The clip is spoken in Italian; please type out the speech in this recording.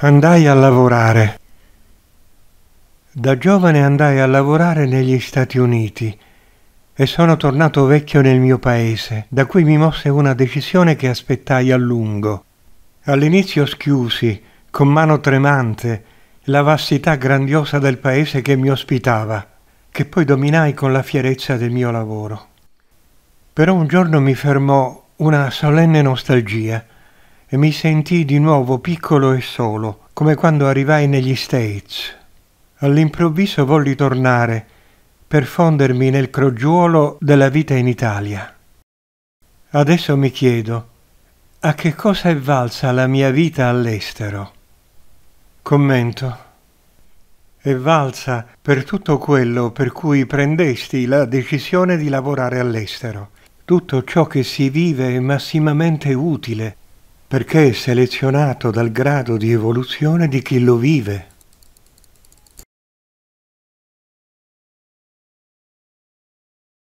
andai a lavorare. Da giovane andai a lavorare negli Stati Uniti e sono tornato vecchio nel mio paese, da cui mi mosse una decisione che aspettai a lungo. All'inizio schiusi, con mano tremante, la vastità grandiosa del paese che mi ospitava, che poi dominai con la fierezza del mio lavoro. Però un giorno mi fermò una solenne nostalgia e mi sentii di nuovo piccolo e solo, come quando arrivai negli States. All'improvviso volli tornare per fondermi nel crogiuolo della vita in Italia. Adesso mi chiedo, a che cosa è valsa la mia vita all'estero? Commento. È valsa per tutto quello per cui prendesti la decisione di lavorare all'estero, tutto ciò che si vive è massimamente utile perché è selezionato dal grado di evoluzione di chi lo vive.